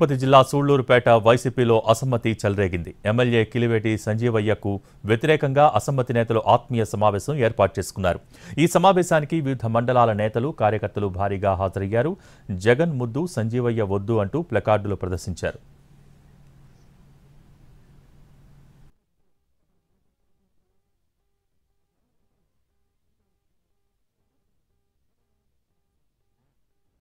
తిరుపతి జిల్లా సూళ్లూరుపేట వైసీపీలో అసమ్మతి చెలరేగింది ఎమ్మెల్యే కిలివేటి సంజీవయ్యకు వ్యతిరేకంగా అసమ్మతి నేతలు ఆత్మీయ సమావేశం ఏర్పాటు చేసుకున్నారు ఈ సమావేశానికి వివిధ మండలాల నేతలు కార్యకర్తలు భారీగా హాజరయ్యారు జగన్ ముద్దు సంజీవయ్య వద్దు అంటూ ప్లకార్డులు ప్రదర్శించారు